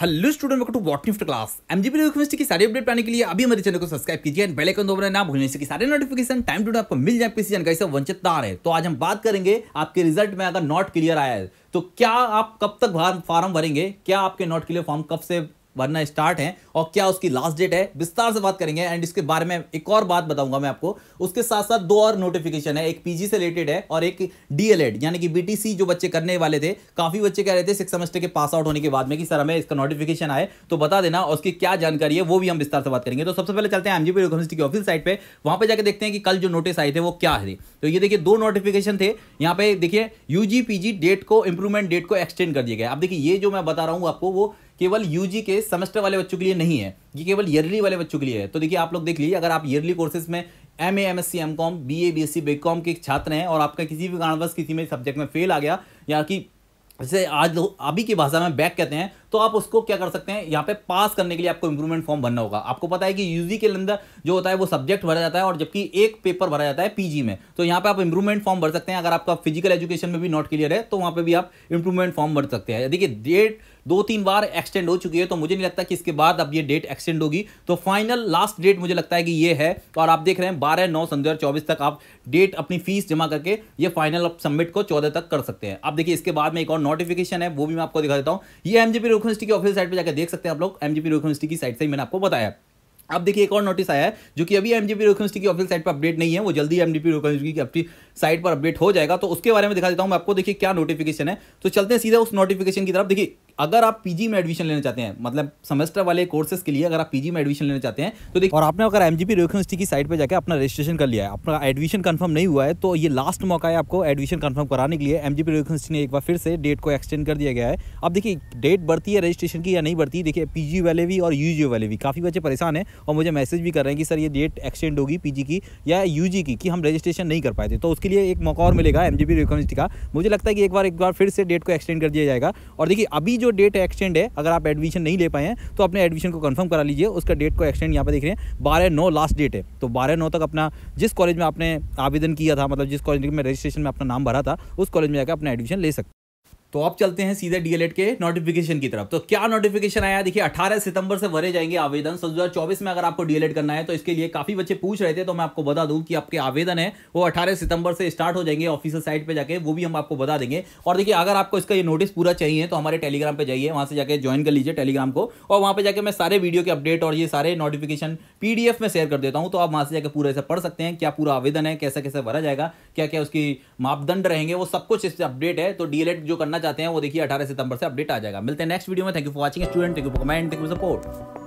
hello student welcome to what NIFT class MGP university की सारी update पाने के लिए अभी हमारे चैनल को सब्सक्राइब कीजिए एंड बेल आइकन दोबारा ना भूलने से कि सारे नोटिफिकेशन टाइम टू टाइम आपको मिल जाए किसी जानकारी से वंचित ना रहे तो आज हम बात करेंगे आपके रिजल्ट में अगर नॉट क्लियर आया है तो क्या आप कब तक फॉर्म भरेंगे क्या आपके नॉट क्लियर फॉर्म कब से बनना स्टार्ट है और क्या उसकी लास्ट डेट है विस्तार से बात करेंगे एंड इसके बारे में एक और बात बताऊंगा मैं आपको उसके साथ साथ दो और नोटिफिकेशन है एक पीजी से रिलेटेड है और एक डीएलएड यानी कि बीटीसी जो बच्चे करने वाले थे काफी बच्चे कह रहे थे सिक्स सेमेस्टर के पास आउट होने के बाद में कि सर हमें इसका नोटिफिकेशन आए तो बता देना और उसकी क्या जानकारी है वो भी हम विस्तार से बात करेंगे तो सबसे पहले चलते हैं एमजीपी यूनिवर्सिटी की ऑफिस साइट पर वहां पर जाकर देखते हैं कि कल जो नोटिस आए थे वो क्या है तो ये देखिए दो नोटिफिकेशन थे यहाँ पे देखिए यूजीपीजी डेट को इंप्रूवमेंट डेट को एक्सटेंड कर दिया गया अब देखिए ये जो मैं बता रहा हूँ आपको वो केवल यूजी के सेमेस्टर वाले बच्चों के लिए नहीं है ये केवल ईयरली वाले बच्चों के लिए है तो देखिए आप लोग देख लीजिए अगर आप ईयरली कोर्सेज में M A M S C M com B A B S C B com के छात्र हैं और आपका किसी भी कारणवश किसी में सब्जेक्ट में फेल आ गया या कि जैसे आज अभी की भाषा में बैक कहते हैं तो आप उसको क्या कर सकते हैं यहाँ पे पास करने के लिए आपको इंप्रूवमेंट फॉर्म भरना होगा आपको पता है कि यूजी के अंदर जो होता है वो सब्जेक्ट भरा जाता है और जबकि एक पेपर भरा जाता है पीजी में तो यहाँ पे आप इंप्रूवमेंट फॉर्म भर सकते हैं अगर आपका फिजिकल एजुकेशन में भी नॉट क्लियर है तो वहाँ पर भी आप इंप्रूवमेंट फॉर्म भर सकते हैं देखिए डेट दो तीन बार एक्सटेंड हो चुकी है तो मुझे नहीं लगता कि इसके बाद अब ये डेट एक्सटेंड होगी तो फाइनल लास्ट डेट मुझे लगता है कि ये है और आप देख रहे हैं बारह नौ सन तक आप डेट अपनी फीस जमा करके ये फाइनल आप सबमिट को चौदह तक कर सकते हैं आप देखिए इसके बाद में एक और नोटिफिकेशन है वो भी मैं आपको दिखा देता हूँ ये एम जी की ऑफिस साइट पर जाकर देख सकते हैं आप लोग एम जी की साइट से मैंने आपको बताया अब देखिए एक और नोटिस आया है जो कि अभी एमजीपी यूनिवर्सिटी की ऑफिस साइट पर अपडेट नहीं है वो जल्दी एमजीपी यूनिवर्सिटी की अपनी साइट पर अपडेट हो जाएगा तो उसके बारे में दिखा देता हूं मैं आपको देखिए क्या नोटिफिकेशन है तो चलते हैं सीधा उस नोटिफिकेशन की तरफ देखिए अगर आप पीजी में एडमिशन लेना चाहते हैं मतलब सेमेस्टर वाले कोर्सेज के लिए अगर आप पीजी में एडमिशन लेना चाहते हैं तो देखिए और आपने अगर एम जी यूनिवर्सिटी की साइट पर जाकर अपना रजिस्ट्रेशन कर लिया है अपना एडमिशन कन्फर्म नहीं हुआ है तो ये लास्ट मौका है आपको एडमिशन कन्फर्म कराने के लिए एम जी यूनिवर्सिटी ने एक बार फिर से डेट को एक्सटेंड कर दिया गया है अब देखिए डेट बढ़ती है रजिस्ट्रेशन की या नहीं बढ़ती देखिए पी वाले भी और यू वाले भी काफ़ी बच्चे परेशान हैं और मुझे मैसेज भी कर रहे हैं कि सर ये डेट एक्सटेंड होगी पी की या यू की कि हम रजिस्ट्रेशन नहीं कर पाए थे तो उसके लिए एक मौका और मिलेगा एम जी का मुझे लगता है कि एक बार एक बार फिर से डेट को एक्सटेंड कर दिया जाएगा और देखिए अभी जो जो डेट एक्सटेंड है अगर आप एडमिशन नहीं ले पाए हैं तो अपने एडमिशन को कन्फर्म करा लीजिए उसका डेट को एक्सटेंड यहाँ पर देख रहे हैं बारह नौ लास्ट डेट है तो बारह नौ तक अपना जिस कॉलेज में आपने आवेदन किया था मतलब जिस कॉलेज में रजिस्ट्रेशन में अपना नाम भरा था उस कॉलेज में जाकर अपना एडमिशन ले सकते तो अब चलते हैं सीधे डीएलएड के नोटिफिकेशन की तरफ तो क्या नोटिफिकेशन आया देखिए 18 सितंबर से भरे जाएंगे आवेदन सन दो में अगर आपको डीएलएड करना है तो इसके लिए काफी बच्चे पूछ रहे थे तो मैं आपको बता दूं कि आपके आवेदन है वो 18 सितंबर से स्टार्ट हो जाएंगे ऑफिसर साइट पर जाके वो भी हम आपको बता देंगे और देखिए अगर आपको इसका ये नोटिस पूरा चाहिए तो हमारे टेलीग्राम पर जाइए वहां से जाकर ज्वाइन कर लीजिए टेलीग्राम को और वहां पर जाकर मैं सारे वीडियो के अपडेट और ये सारे नोटिफिकेशन पीडीएफ में शेयर कर देता हूँ तो आप वहां से जाकर पूरा ऐसा पढ़ सकते हैं क्या पूरा आवेदन है कैसे कैसे भरा जाएगा क्या क्या उसकी मापदंड रहेंगे वो सब कुछ इससे अपडेट है तो डीएलएड जो करना करना चाहते हैं वो देखिए अठारह सितंबर से अपडेट आ जाएगा मिलते हैं नेक्स्ट वीडियो में thank you for watching student thank you for comment thank you support